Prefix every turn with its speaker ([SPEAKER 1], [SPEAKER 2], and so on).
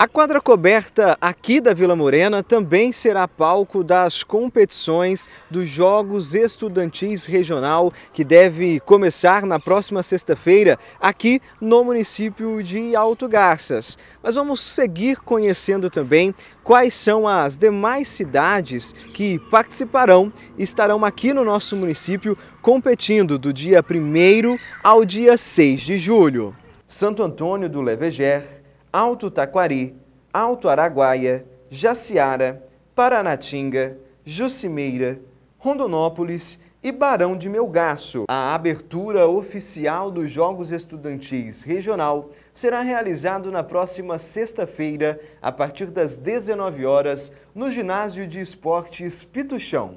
[SPEAKER 1] A quadra coberta aqui da Vila Morena também será palco das competições dos Jogos Estudantis Regional, que deve começar na próxima sexta-feira aqui no município de Alto Garças. Mas vamos seguir conhecendo também quais são as demais cidades que participarão, e estarão aqui no nosso município competindo do dia 1 ao dia 6 de julho. Santo Antônio do Leveger, Alto Taquari, Alto Araguaia, Jaciara, Paranatinga, Jucimeira, Rondonópolis e Barão de Melgaço. A abertura oficial dos Jogos Estudantis Regional será realizada na próxima sexta-feira, a partir das 19 horas, no Ginásio de Esportes Pituchão.